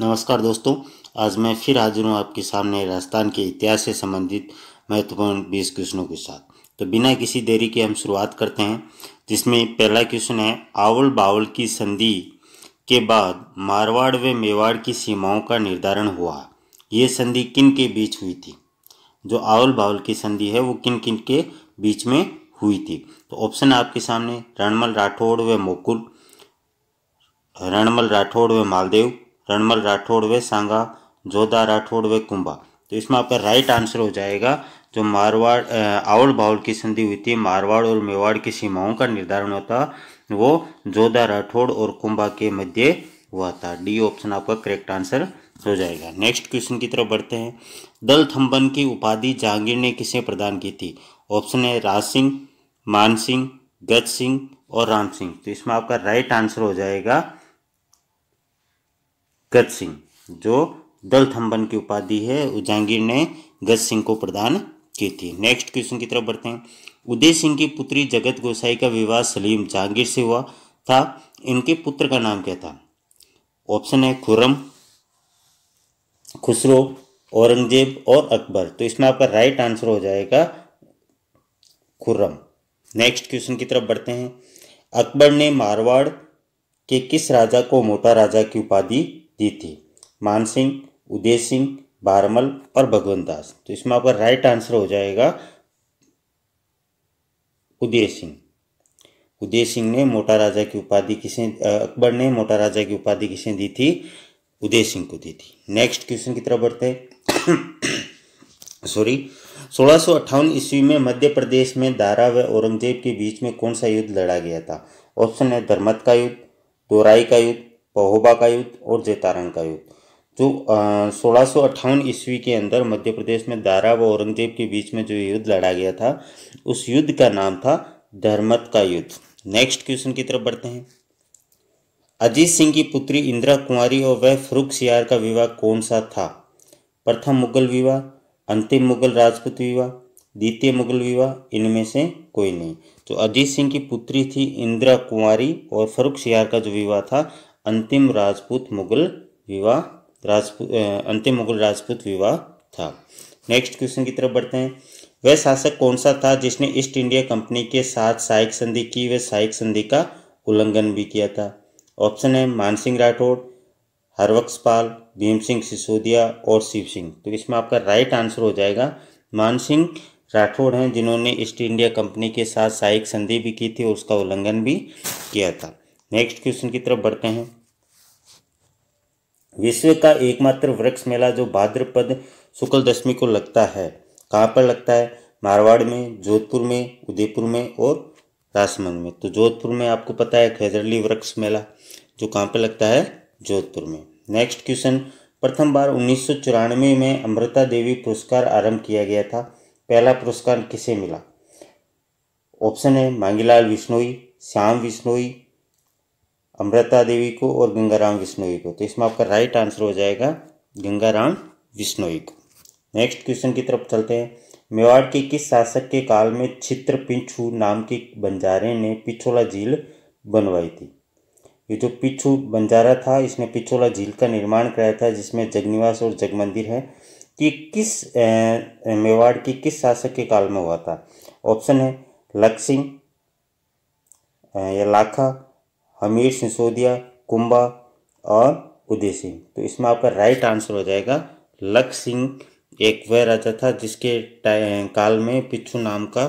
नमस्कार दोस्तों आज मैं फिर हाजिर हूँ आपके सामने राजस्थान के इतिहास से संबंधित महत्वपूर्ण बीस क्वेश्चनों के साथ तो बिना किसी देरी के हम शुरुआत करते हैं जिसमें पहला क्वेश्चन है आवल बावल की संधि के बाद मारवाड़ व मेवाड़ की सीमाओं का निर्धारण हुआ ये संधि किन के बीच हुई थी जो आवल बावल की संधि है वो किन किन के बीच में हुई थी तो ऑप्शन आपके सामने रणमल राठौड़ व मोकुल रणमल राठौड़ व मालदेव रणमल राठौड़ वे सांगा जोधा राठौड़ व कुंभा तो इसमें आपका राइट आंसर हो जाएगा जो मारवाड़ आउल बाउल की संधि हुई थी मारवाड़ और मेवाड़ की सीमाओं का निर्धारण होता वो जोधा राठौड़ और कुंभा के मध्य हुआ था डी ऑप्शन आपका करेक्ट आंसर हो जाएगा नेक्स्ट क्वेश्चन की तरफ बढ़ते हैं दल थम्बन की उपाधि जहांगीर ने किसे प्रदान की थी ऑप्शन है राज सिंह मान सिंह गज सिंह और राम सिंह तो इसमें आपका राइट आंसर हो जाएगा गज सिंह जो दलथम्बन की उपाधि है जहांगीर ने गज सिंह को प्रदान की थी नेक्स्ट क्वेश्चन की तरफ बढ़ते हैं उदय सिंह की पुत्री जगत गोसाई का विवाह सलीम जहांगीर से हुआ था इनके पुत्र का नाम क्या था ऑप्शन है खुर्रम खुसरो औरंगजेब और अकबर तो इसमें आपका राइट आंसर हो जाएगा खुर्रम नेक्स्ट क्वेश्चन की तरफ बढ़ते हैं अकबर ने मारवाड़ के किस राजा को मोटा राजा की उपाधि दी मान मानसिंह उदय सिंह बारमल और भगवंत दास तो इसमें आपका राइट आंसर हो जाएगा उदय सिंह उदय सिंह ने मोटा राजा की उपाधि किसे अकबर ने मोटा राजा की उपाधि किसे दी थी उदय सिंह को दी थी नेक्स्ट क्वेश्चन की तरफ बढ़ते सॉरी सोलह ईस्वी में मध्य प्रदेश में दारा व औरंगजेब के बीच में कौन सा युद्ध लड़ा गया था ऑप्शन है धर्मत का युद्ध दोराई का युद्ध पहोबा का युद्ध और जैतारण का युद्ध जो सोलह ईस्वी के अंदर मध्य प्रदेश में दारा व औरंगजेब के बीच में जो युद्ध लड़ा गया था उस युद्ध का नाम था धर्मत का युद्ध नेक्स्ट क्वेश्चन की तरफ बढ़ते हैं अजीत सिंह की पुत्री इंदिरा कुमारी और वह फरुख सियार का विवाह कौन सा था प्रथम मुगल विवाह अंतिम मुगल राजपूत विवाह द्वितीय मुगल विवाह इनमें से कोई नहीं तो अजीत सिंह की पुत्री थी इंदिरा कुंवारी और फरुख सियार का जो विवाह था अंतिम राजपूत मुगल विवाह राजपूत अंतिम मुगल राजपूत विवाह था नेक्स्ट क्वेश्चन की तरफ बढ़ते हैं वह शासक कौन सा था जिसने ईस्ट इंडिया कंपनी के साथ सहायक संधि की वह सहायक संधि का उल्लंघन भी किया था ऑप्शन है मानसिंह राठौड़ हरवक्स पाल भीम सिंह सिसोदिया और शिव सिंह तो इसमें आपका राइट आंसर हो जाएगा मानसिंह राठौड़ हैं जिन्होंने ईस्ट इंडिया कंपनी के साथ सहायक संधि भी की थी और उसका उल्लंघन भी किया था नेक्स्ट क्वेश्चन की तरफ बढ़ते हैं विश्व का एकमात्र वृक्ष मेला जो भाद्रपद शुक्ल दशमी को लगता है कहाँ पर लगता है मारवाड़ में जोधपुर में उदयपुर में और राजसमंद में तो जोधपुर में आपको पता है खेजरली वृक्ष मेला जो कहाँ पर लगता है जोधपुर में नेक्स्ट क्वेश्चन प्रथम बार उन्नीस में अमृता देवी पुरस्कार आरंभ किया गया था पहला पुरस्कार किसे मिला ऑप्शन है मांगीलाल विष्णोई श्याम विष्णोई अमृता देवी को और गंगाराम विष्णोई को तो इसमें आपका राइट आंसर हो जाएगा गंगाराम विष्णोई को नेक्स्ट क्वेश्चन की तरफ चलते हैं मेवाड़ के किस शासक के काल में छित्र पिंछू नाम के बंजारे ने पिछोला झील बनवाई थी ये जो पिछू बंजारा था इसने पिछोला झील का निर्माण कराया था जिसमें जगनिवास और जग मंदिर है कि किस मेवाड़ के किस शासक के काल में हुआ था ऑप्शन है लक्सिंग या लाखा हमीर सिसोदिया कुंबा और उदय सिंह तो इसमें आपका राइट आंसर हो जाएगा लक सिंह एक वह राजा था जिसके काल में पिछू नाम का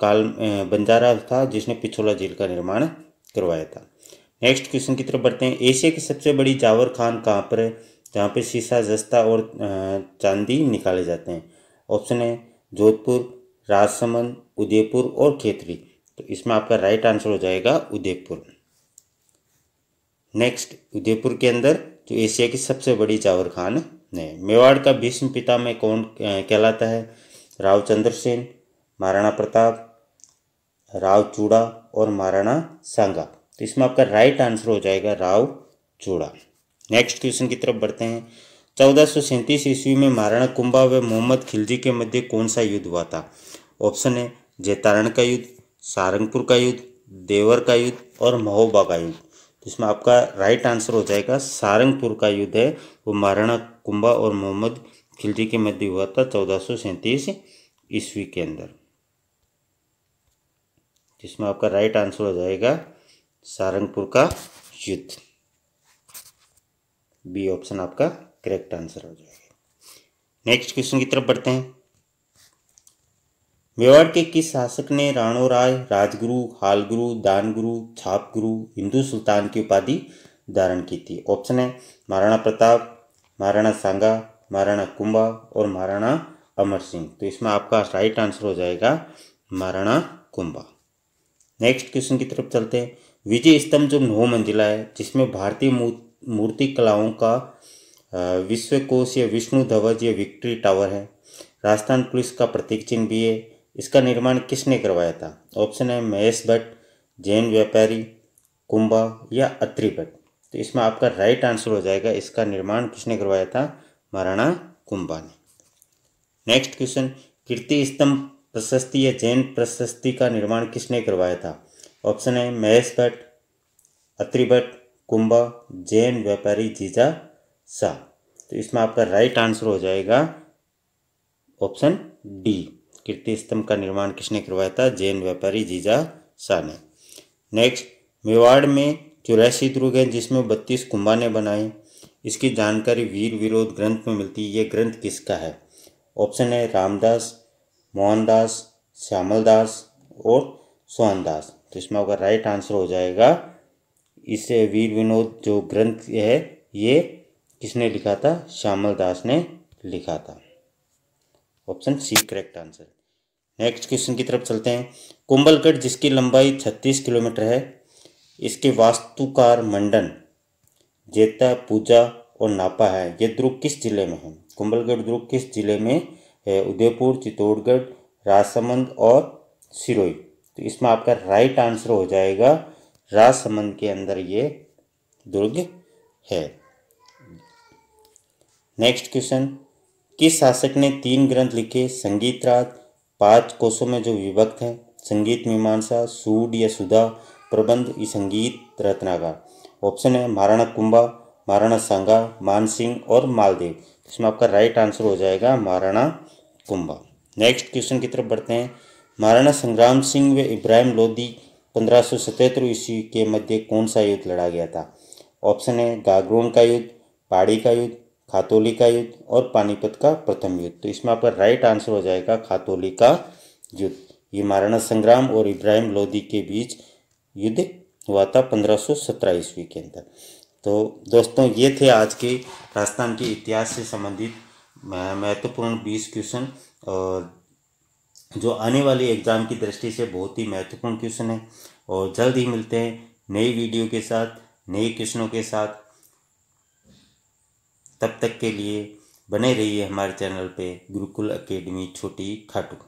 काल बंजारा था जिसने पिछोला झील का निर्माण करवाया था नेक्स्ट क्वेश्चन की तरफ बढ़ते हैं एशिया की सबसे बड़ी जावर खान कहाँ पर है जहाँ पर शीशा जस्ता और चांदी निकाले जाते हैं ऑप्शन है जोधपुर राजसमंद उदयपुर और खेतरी तो इसमें आपका राइट आंसर हो जाएगा उदयपुर नेक्स्ट उदयपुर के अंदर जो एशिया की सबसे बड़ी जावर खान है मेवाड़ का भीष्म पिता में कौन कहलाता है राव चंद्र सेन महाराणा प्रताप राव चूड़ा और महाराणा सांगा तो इसमें आपका राइट आंसर हो जाएगा राव चूड़ा नेक्स्ट क्वेश्चन की तरफ बढ़ते हैं चौदह सौ सैंतीस ईस्वी में महाराणा कुंभा व मोहम्मद खिलजी के मध्य कौन सा युद्ध हुआ था ऑप्शन है जैतारण का युद्ध सारंगपुर का युद्ध देवर का युद्ध और महोबा का युद्ध तो इसमें आपका राइट आंसर हो जाएगा सारंगपुर का युद्ध है वो महाराणा कुंभा और मोहम्मद खिलजी के मध्य हुआ था चौदह ईस्वी के अंदर जिसमें आपका राइट आंसर हो जाएगा सारंगपुर का युद्ध बी ऑप्शन आपका करेक्ट आंसर हो जाएगा नेक्स्ट क्वेश्चन की तरफ बढ़ते हैं मेवाड़ के किस शासक ने राणो राय राजगुरु हालगुरु दानगुरु छापगुरु हिंदू सुल्तान की उपाधि धारण की थी ऑप्शन है महाराणा प्रताप महाराणा सांगा महाराणा कुंभा और महाराणा अमर सिंह तो इसमें आपका राइट आंसर हो जाएगा महाराणा कुंभा नेक्स्ट क्वेश्चन की तरफ चलते हैं विजय स्तंभ जो नौ मंजिला है जिसमें भारतीय मूर्ति कलाओं का विश्वकोश या विष्णु धवज या विक्ट्री टावर है राजस्थान पुलिस का प्रतीक चिन्ह भी है इसका निर्माण किसने करवाया था ऑप्शन है महेश भट्ट जैन व्यापारी कुंभा या अत्रि भट्ट तो इसमें आपका राइट आंसर हो जाएगा इसका निर्माण किसने करवाया था महाराणा कुंभा ने नेक्स्ट क्वेश्चन कीर्ति स्तंभ प्रशस्ति या जैन प्रशस्ति का निर्माण किसने करवाया था ऑप्शन है महेश भट्ट अत्रि भट्ट कुंभा जैन व्यापारी जीजा शाह तो इसमें आपका राइट आंसर हो जाएगा ऑप्शन डी कीर्ति स्तंभ का निर्माण किसने करवाया था जैन व्यापारी जीजा शाह ने नेक्स्ट मेवाड़ में चौरासी दुर्ग हैं जिसमें बत्तीस कुंभा ने बनाए इसकी जानकारी वीर विरोध ग्रंथ में मिलती है ये ग्रंथ किसका है ऑप्शन है रामदास मोहनदास श्यामलदास और सोहनदास तो इसमें आपका राइट आंसर हो जाएगा इसे वीर विनोद जो ग्रंथ है ये किसने लिखा था श्यामल दास ने लिखा था option C correct answer next question की तरफ चलते हैं कुंबलगढ़ जिसकी लंबाई छत्तीस किलोमीटर है इसके वास्तुकार मंडन जेता पूजा और नापा है ये दुर्ग किस जिले में है कुंबलगढ़ दुर्ग किस जिले में है उदयपुर चित्तौड़गढ़ राजसमंद और सिरोई तो इसमें आपका राइट आंसर हो जाएगा राजसमंद के अंदर ये दुर्ग है नेक्स्ट क्वेश्चन किस शासक ने तीन ग्रंथ लिखे संगीत राज पांच कोषों में जो विभक्त हैं संगीत मीमांसा सूड या सुधा प्रबंध ई संगीत रत्नागा ऑप्शन है महाराणा कुंभा महाराणा सांगा मान सिंह और मालदेव इसमें आपका राइट आंसर हो जाएगा महाराणा कुंभा नेक्स्ट क्वेश्चन की तरफ बढ़ते हैं महाराणा संग्राम सिंह व इब्राहिम लोधी पंद्रह सौ सतहत्तर ईस्वी के मध्य कौन सा युद्ध लड़ा गया था ऑप्शन है गागरोन का युद्ध पाड़ी का युद्ध खातोली का युद्ध और पानीपत का प्रथम युद्ध तो इसमें आपका राइट आंसर हो जाएगा खातोली का युद्ध ये महाराणा संग्राम और इब्राहिम लोधी के बीच युद्ध हुआ था पंद्रह ईस्वी के अंदर तो दोस्तों ये थे आज के राजस्थान के इतिहास से संबंधित महत्वपूर्ण बीस क्वेश्चन और जो आने वाले एग्जाम की दृष्टि से बहुत ही महत्वपूर्ण क्वेश्चन है और जल्द ही मिलते हैं नई वीडियो के साथ नए क्वेश्चनों के साथ तब तक के लिए बने रहिए हमारे चैनल पे गुरुकुल एकेडमी छोटी खाटू